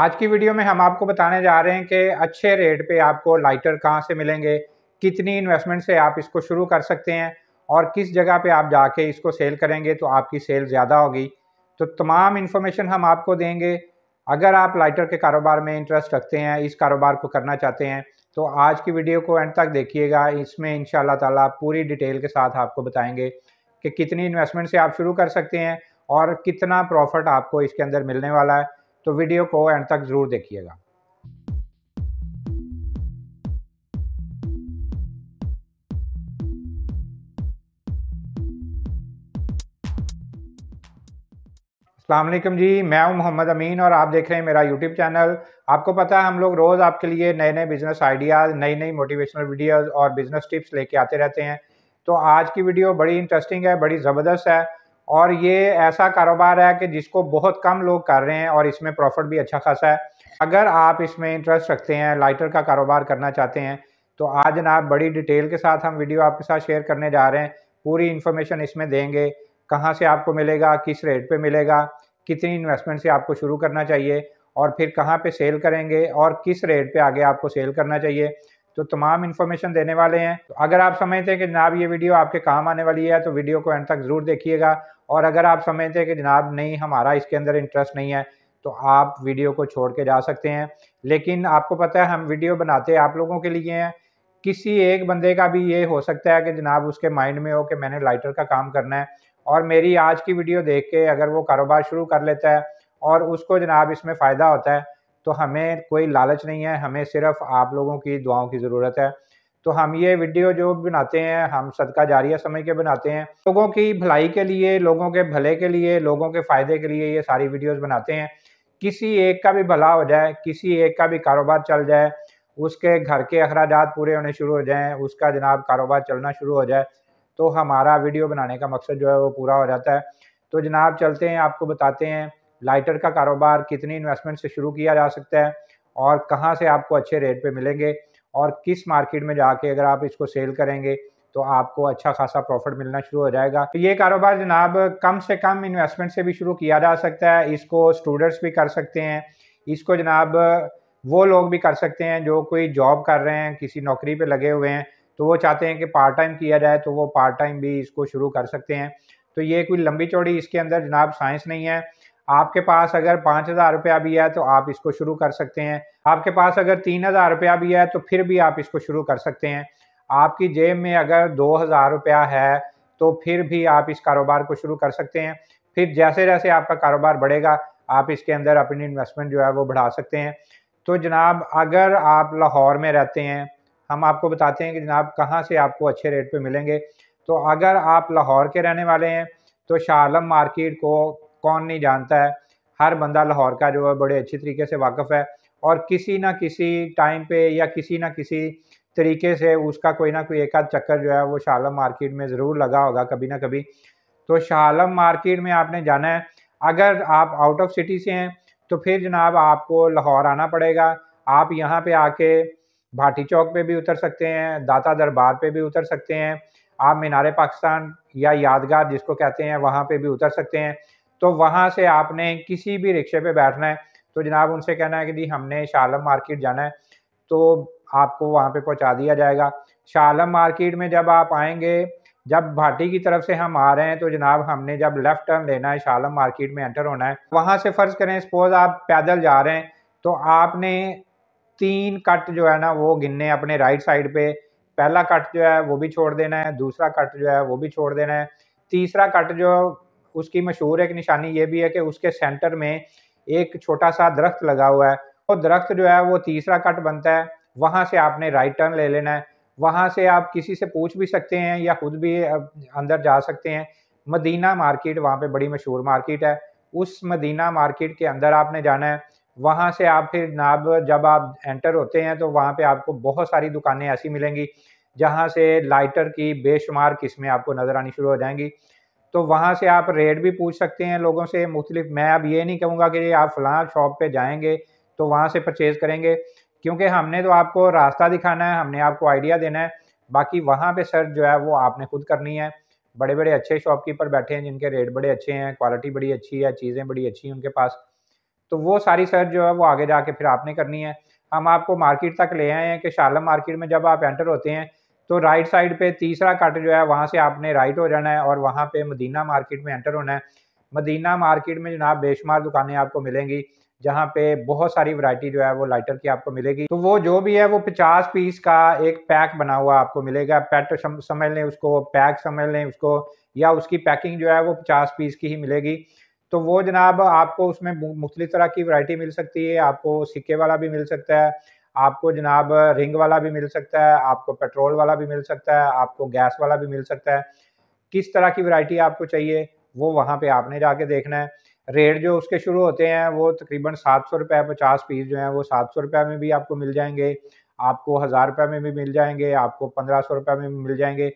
आज की वीडियो में हम आपको बताने जा रहे हैं कि अच्छे रेट पे आपको लाइटर कहाँ से मिलेंगे कितनी इन्वेस्टमेंट से आप इसको शुरू कर सकते हैं और किस जगह पे आप जाके इसको सेल करेंगे तो आपकी सेल ज़्यादा होगी तो तमाम इन्फॉर्मेशन हम आपको देंगे अगर आप लाइटर के कारोबार में इंटरेस्ट रखते हैं इस कारोबार को करना चाहते हैं तो आज की वीडियो को एंड तक देखिएगा इसमें इन ताला पूरी डिटेल के साथ आपको बताएंगे कि कितनी इन्वेस्टमेंट से आप शुरू कर सकते हैं और कितना प्रॉफिट आपको इसके अंदर मिलने वाला है तो वीडियो को एंड तक ज़रूर देखिएगा अल्लाम जी मैं हूं मोहम्मद अमीन और आप देख रहे हैं मेरा यूट्यूब चैनल आपको पता है हम लोग रोज़ आपके लिए नए नए बिज़नेस आइडियाज़ नई नई मोटिवेशनल वीडियोज़ और बिज़नेस टिप्स लेके आते रहते हैं तो आज की वीडियो बड़ी इंटरेस्टिंग है बड़ी ज़बरदस्त है और ये ऐसा कारोबार है कि जिसको बहुत कम लोग कर रहे हैं और इसमें प्रॉफिट भी अच्छा खासा है अगर आप इसमें इंटरेस्ट रखते हैं लाइटर का कारोबार करना चाहते हैं तो आज आप बड़ी डिटेल के साथ हम वीडियो आपके साथ शेयर करने जा रहे हैं पूरी इन्फॉर्मेशन इसमें देंगे कहाँ से आपको मिलेगा किस रेट पर मिलेगा कितनी इन्वेस्टमेंट से आपको शुरू करना चाहिए और फिर कहाँ पर सेल करेंगे और किस रेट पर आगे आपको सेल करना चाहिए जो तमाम इन्फॉर्मेशन देने वाले हैं तो अगर आप समझते हैं कि जनाब ये वीडियो आपके काम आने वाली है तो वीडियो को एंड तक ज़रूर देखिएगा और अगर आप समझते हैं कि जनाब नहीं हमारा इसके अंदर इंटरेस्ट नहीं है तो आप वीडियो को छोड़ के जा सकते हैं लेकिन आपको पता है हम वीडियो बनाते आप लोगों के लिए हैं किसी एक बंदे का भी ये हो सकता है कि जनाब उसके माइंड में हो कि मैंने लाइटर का काम करना है और मेरी आज की वीडियो देख के अगर वो कारोबार शुरू कर लेता है और उसको जनाब इसमें फ़ायदा होता है तो हमें कोई लालच नहीं है हमें सिर्फ आप लोगों की दुआओं की ज़रूरत है तो हम ये वीडियो जो बनाते हैं हम सदका जारिया समझ के बनाते हैं लोगों की भलाई के लिए लोगों के भले के लिए लोगों के फ़ायदे के लिए ये सारी वीडियोस बनाते हैं किसी एक का भी भला हो जाए किसी एक का भी कारोबार चल जाए उसके घर के अखराज पूरे होने शुरू हो जाएँ उसका जनाब कारोबार चलना शुरू हो जाए तो हमारा वीडियो बनाने का मकसद जो है वो पूरा हो जाता है तो जनाब चलते हैं आपको बताते हैं लाइटर का कारोबार कितनी इन्वेस्टमेंट से शुरू किया जा सकता है और कहाँ से आपको अच्छे रेट पर मिलेंगे और किस मार्केट में जाके अगर आप इसको सेल करेंगे तो आपको अच्छा खासा प्रॉफिट मिलना शुरू हो जाएगा तो ये कारोबार जनाब कम से कम इन्वेस्टमेंट से भी शुरू किया जा सकता है इसको स्टूडेंट्स भी कर सकते हैं इसको जनाब वो लोग भी कर सकते हैं जो कोई जॉब कर रहे हैं किसी नौकरी पे लगे हुए हैं तो वो चाहते हैं कि पार्ट टाइम किया जाए तो वो पार्ट टाइम भी इसको शुरू कर सकते हैं तो ये कोई लंबी चौड़ी इसके अंदर जनाब साइंस नहीं है आपके पास अगर पाँच हज़ार रुपया भी है तो आप इसको शुरू कर सकते हैं आपके पास अगर तीन हज़ार रुपया भी है तो फिर भी आप इसको शुरू कर सकते हैं आपकी जेब में अगर दो हज़ार रुपया है तो फिर भी आप इस कारोबार को शुरू कर सकते हैं फिर जैसे जैसे आपका कारोबार बढ़ेगा आप इसके अंदर अपनी इन्वेस्टमेंट जो है वो बढ़ा सकते हैं तो जनाब अगर आप लाहौर में रहते हैं हम आपको बताते हैं कि जनाब कहाँ से आपको अच्छे रेट पर मिलेंगे तो अगर आप लाहौर के रहने वाले हैं तो शालम मार्केट को कौन नहीं जानता है हर बंदा लाहौर का जो है बड़े अच्छी तरीके से वाकफ़ है और किसी ना किसी टाइम पे या किसी ना किसी तरीके से उसका कोई ना कोई एक आध चक्कर जो है वो शालम मार्केट में ज़रूर लगा होगा कभी ना कभी तो शालम मार्केट में आपने जाना है अगर आप आउट ऑफ सिटी से हैं तो फिर जनाब आपको लाहौर आना पड़ेगा आप यहाँ पे आके भाटी चौक पे भी उतर सकते हैं दाता दरबार पे भी उतर सकते हैं आप मीनार पाकिस्तान या यादगार जिसको कहते हैं वहाँ पे भी उतर सकते हैं तो वहाँ से आपने किसी भी रिक्शे पे बैठना है तो जनाब उनसे कहना है कि जी हमने शालम मार्केट जाना है तो आपको वहाँ पे पहुँचा दिया जाएगा शालम मार्केट में जब आप आएंगे जब भाटी की तरफ से हम आ रहे हैं तो जनाब हमने जब लेफ़्ट टर्न लेना है शालम मार्केट में एंटर होना है वहाँ से फ़र्ज़ करें सपोज़ आप पैदल जा रहे हैं तो आपने तीन कट जो है ना वो गिनने अपने राइट साइड पर पहला कट जो है वो भी छोड़ देना है दूसरा कट जो है वो भी छोड़ देना है तीसरा कट जो उसकी मशहूर एक निशानी ये भी है कि उसके सेंटर में एक छोटा सा दरख्त लगा हुआ है वो तो दरख्त जो है वो तीसरा कट बनता है वहाँ से आपने राइट टर्न ले लेना है वहाँ से आप किसी से पूछ भी सकते हैं या खुद भी अंदर जा सकते हैं मदीना मार्केट वहाँ पे बड़ी मशहूर मार्केट है उस मदीना मार्केट के अंदर आपने जाना है वहाँ से आप फिर नाब जब आप एंटर होते हैं तो वहाँ पे आपको बहुत सारी दुकानें ऐसी मिलेंगी जहाँ से लाइटर की बेशुमार किस्में आपको नज़र आनी शुरू हो जाएंगी तो वहाँ से आप रेट भी पूछ सकते हैं लोगों से मुख्तलिफ मैं अब ये नहीं कहूँगा कि आप फलां शॉप पे जाएंगे तो वहाँ से परचेज़ करेंगे क्योंकि हमने तो आपको रास्ता दिखाना है हमने आपको आइडिया देना है बाकी वहाँ पे सर जो है वो आपने खुद करनी है बड़े बड़े अच्छे शॉपकीपर बैठे हैं जिनके रेट बड़े अच्छे हैं क्वालिटी बड़ी अच्छी है चीज़ें बड़ी अच्छी हैं उनके पास तो वो सारी सर जो है वो आगे जाके फिर आपने करनी है हम आपको मार्केट तक ले आए हैं कि शालम मार्केट में जब आप एंटर होते हैं तो राइट साइड पे तीसरा कट जो है वहाँ से आपने राइट हो जाना है और वहाँ पे मदीना मार्केट में एंटर होना है मदीना मार्केट में जनाब बेशुमार दुकानें आपको मिलेंगी जहाँ पे बहुत सारी वैरायटी जो है वो लाइटर की आपको मिलेगी तो वो जो भी है वो 50 पीस का एक पैक बना हुआ आपको मिलेगा पैट समझ लें उसको पैक समझ लें उसको या उसकी पैकिंग जो है वो 50 पीस की ही मिलेगी तो वो जनाब आपको उसमें मुख्तलि तरह की वैरायटी मिल सकती है आपको सिक्के वाला भी मिल सकता है आपको जनाब रिंग वाला भी मिल सकता है आपको पेट्रोल वाला भी मिल सकता है आपको गैस वाला भी मिल सकता है किस तरह की वैरायटी आपको चाहिए वो वहाँ पे आपने जाके देखना है रेट जो उसके शुरू होते हैं वो तकरीबन सात सौ रुपये पचास पीस जो हैं वो सात सौ रुपये में भी आपको मिल जाएंगे आपको हज़ार रुपये में भी मिल जाएंगे आपको पंद्रह सौ रुपये में भी मिल जाएंगे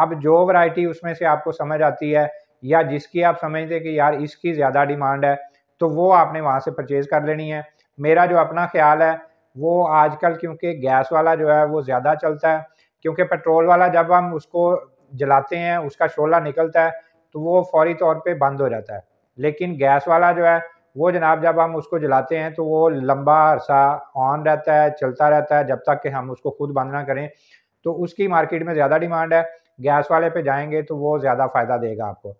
अब जो वैरायटी उसमें से आपको समझ आती है या जिसकी आप समझते कि यार इसकी ज़्यादा डिमांड है तो वो आपने वहाँ से परचेज़ कर लेनी है मेरा जो अपना ख्याल है वो आजकल क्योंकि गैस वाला जो है वो ज़्यादा चलता है क्योंकि पेट्रोल वाला जब हम उसको जलाते हैं उसका शोला निकलता है तो वो फौरी तौर पे बंद हो जाता है लेकिन गैस वाला जो है वो जनाब जब हम उसको जलाते हैं तो वो लंबा अरसा ऑन रहता है चलता रहता है जब तक कि हम उसको खुद बंद ना करें तो उसकी मार्केट में ज़्यादा डिमांड है गैस वाले पे जाएंगे तो वो ज़्यादा फ़ायदा देगा आपको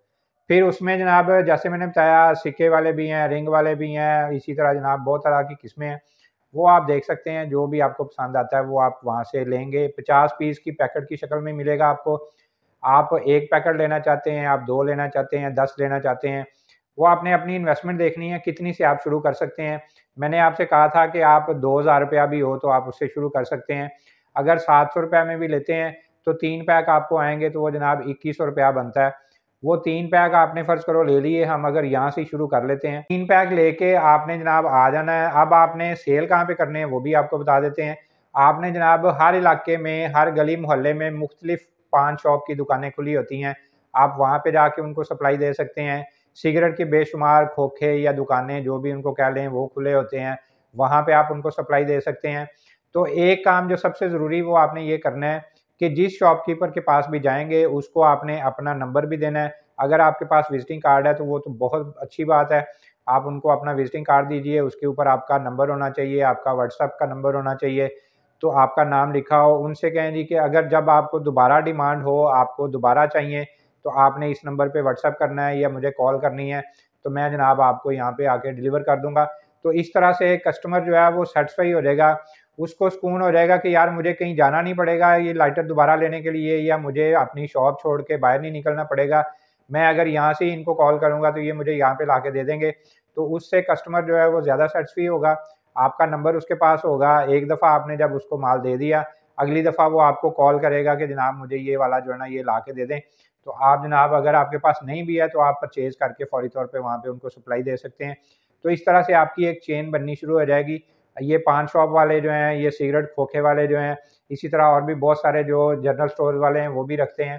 फिर उसमें जनाब जैसे मैंने बताया सिक्के वाले भी हैं रिंग वाले भी हैं इसी तरह जनाब बहुत तरह की किस्में हैं वो आप देख सकते हैं जो भी आपको पसंद आता है वो आप वहाँ से लेंगे पचास पीस की पैकेट की शक्ल में मिलेगा आपको आप एक पैकेट लेना चाहते हैं आप दो लेना चाहते हैं दस लेना चाहते हैं वो आपने अपनी इन्वेस्टमेंट देखनी है कितनी से आप शुरू कर सकते हैं मैंने आपसे कहा था कि आप दो हज़ार रुपया भी हो तो आप उससे शुरू कर सकते हैं अगर सात सौ रुपया में भी लेते हैं तो तीन पैक आपको आएंगे तो वो जनाब इक्कीस सौ रुपया बनता है वो तीन पैक आपने फर्ज करो ले लिए हम अगर यहाँ से शुरू कर लेते हैं तीन पैक लेके आपने जनाब आ जाना है अब आपने सेल कहाँ पे करने हैं वो भी आपको बता देते हैं आपने जनाब हर इलाके में हर गली मोहल्ले में मुख्तलिफ पान शॉप की दुकानें खुली होती हैं आप वहाँ पर जाके उनको सप्लाई दे सकते हैं सिगरेट के बेशुमार खोखे या दुकानें जो भी उनको कह लें वो खुले होते हैं वहाँ पर आप उनको सप्लाई दे सकते हैं तो एक काम जो सबसे ज़रूरी वो आपने ये करना है कि जिस शॉपकीपर के पास भी जाएंगे उसको आपने अपना नंबर भी देना है अगर आपके पास विजिटिंग कार्ड है तो वो तो बहुत अच्छी बात है आप उनको अपना विजिटिंग कार्ड दीजिए उसके ऊपर आपका नंबर होना चाहिए आपका व्हाट्सअप का नंबर होना चाहिए तो आपका नाम लिखा हो उनसे कहें जी कि अगर जब आपको दोबारा डिमांड हो आपको दोबारा चाहिए तो आपने इस नंबर पे व्हाट्सअप करना है या मुझे कॉल करनी है तो मैं जनाब आपको यहाँ पे आके डिलीवर कर दूँगा तो इस तरह से कस्टमर जो है वो सेटिस्फाई हो जाएगा उसको सुकून हो जाएगा कि यार मुझे कहीं जाना नहीं पड़ेगा ये लाइटर दोबारा लेने के लिए या मुझे अपनी शॉप छोड़ के बाहर नहीं निकलना पड़ेगा मैं अगर यहाँ से ही इनको कॉल करूँगा तो ये मुझे यहाँ पे ला दे देंगे तो उससे कस्टमर जो है वो ज़्यादा सेटिस्फाई होगा आपका नंबर उसके पास होगा एक दफ़ा आपने जब उसको माल दे दिया अगली दफ़ा वो आपको कॉल करेगा कि जनाब मुझे ये वाला जो है ना ये ला के दे दें तो आप जनाब अगर आपके पास नहीं भी है तो आप परचेज़ करके फौरी तौर पर वहाँ पर उनको सप्लाई दे सकते हैं तो इस तरह से आपकी एक चेन बननी शुरू हो जाएगी ये पान शॉप वाले जो हैं ये सिगरेट खोखे वाले जो हैं इसी तरह और भी बहुत सारे जो जनरल स्टोर वाले हैं वो भी रखते हैं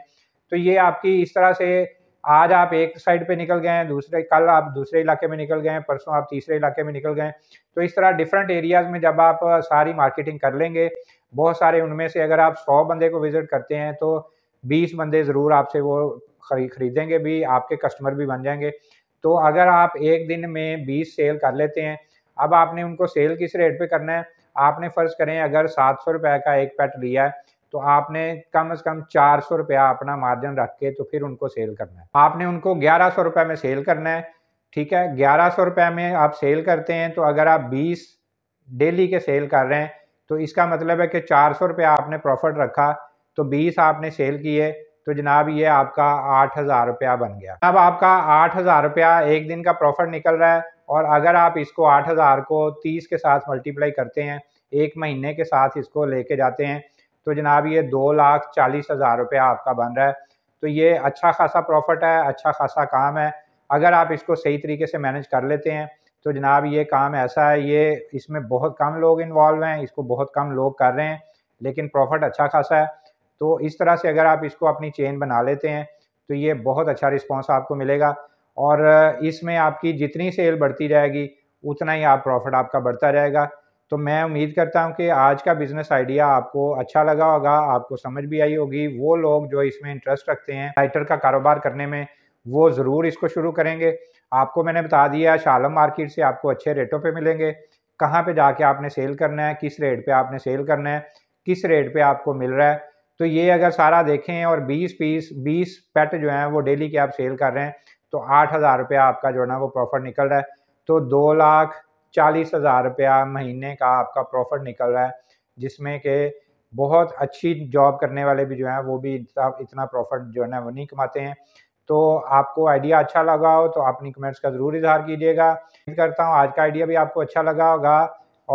तो ये आपकी इस तरह से आज आप एक साइड पे निकल गए हैं दूसरे कल आप दूसरे इलाके में निकल गए हैं परसों आप तीसरे इलाके में निकल गए तो इस तरह डिफरेंट एरियाज़ में जब आप सारी मार्केटिंग कर लेंगे बहुत सारे उनमें से अगर आप सौ बंदे को विज़िट करते हैं तो बीस बंदे ज़रूर आपसे वो खरीदेंगे भी आपके कस्टमर भी बन जाएंगे तो अगर आप एक दिन में बीस सेल कर लेते हैं अब आपने उनको सेल किस रेट पे करना है आपने फ़र्ज़ करें अगर सात सौ रुपये का एक पैट लिया है तो आपने कम से कम चार सौ रुपया अपना मार्जिन रख के तो फिर उनको सेल करना है आपने उनको ग्यारह सौ रुपये में सेल करना है ठीक है ग्यारह सौ रुपये में आप सेल करते हैं तो अगर आप बीस डेली के सेल कर रहे हैं तो इसका मतलब है कि चार सौ रुपया आपने प्रॉफिट रखा तो बीस आपने सेल किए तो जनाब ये आपका आठ हज़ार रुपया बन गया अब आपका आठ हज़ार रुपया एक दिन का प्रॉफिट निकल रहा है और अगर आप इसको आठ हज़ार को तीस के साथ मल्टीप्लाई करते हैं एक महीने के साथ इसको लेके जाते हैं तो जनाब ये दो लाख चालीस हज़ार रुपया आपका बन रहा है तो ये अच्छा खासा प्रॉफिट है अच्छा खासा काम है अगर आप इसको सही तरीके से मैनेज कर लेते हैं तो जनाब ये काम ऐसा है ये इसमें बहुत कम लोग इन्वॉल्व हैं इसको बहुत कम लोग कर रहे हैं लेकिन प्रॉफिट अच्छा खासा है तो इस तरह से अगर आप इसको अपनी चेन बना लेते हैं तो ये बहुत अच्छा रिस्पॉन्स आपको मिलेगा और इसमें आपकी जितनी सेल बढ़ती जाएगी उतना ही आप प्रॉफिट आपका बढ़ता जाएगा तो मैं उम्मीद करता हूँ कि आज का बिज़नेस आइडिया आपको अच्छा लगा होगा आपको समझ भी आई होगी वो लोग जो इसमें इंटरेस्ट रखते हैं राइटर का कारोबार करने में वो ज़रूर इसको शुरू करेंगे आपको मैंने बता दिया शालम मार्केट से आपको अच्छे रेटों पे मिलेंगे कहाँ पे जाके आपने सेल करना है किस रेट पे आपने सेल करना है किस रेट पे आपको मिल रहा है तो ये अगर सारा देखें और 20 पीस 20 पेट जो हैं वो डेली के आप सेल कर रहे हैं तो आठ हज़ार रुपया आपका जो है ना वो प्रॉफिट निकल रहा है तो दो लाख चालीस हज़ार रुपया महीने का आपका प्रॉफिट निकल रहा है जिसमें के बहुत अच्छी जॉब करने वाले भी जो हैं वो भी इतना प्रॉफिट जो है ना वो नहीं कमाते हैं तो आपको आइडिया अच्छा लगा हो तो अपनी कमेंट्स का ज़रूर इजहार कीजिएगा करता हूँ आज का आइडिया भी आपको अच्छा लगा होगा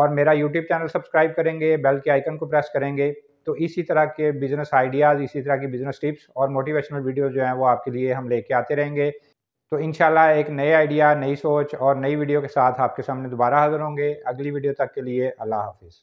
और मेरा यूट्यूब चैनल सब्सक्राइब करेंगे बेल के आइकन को प्रेस करेंगे तो इसी तरह के बिजनेस आइडियाज़ इसी तरह की बिजनेस टिप्स और मोटिवेशनल वीडियो जो हैं वो आपके लिए हम लेके आते रहेंगे तो इन एक नए आइडिया नई सोच और नई वीडियो के साथ आपके सामने दोबारा हाजिर होंगे अगली वीडियो तक के लिए अल्लाह हाफिज़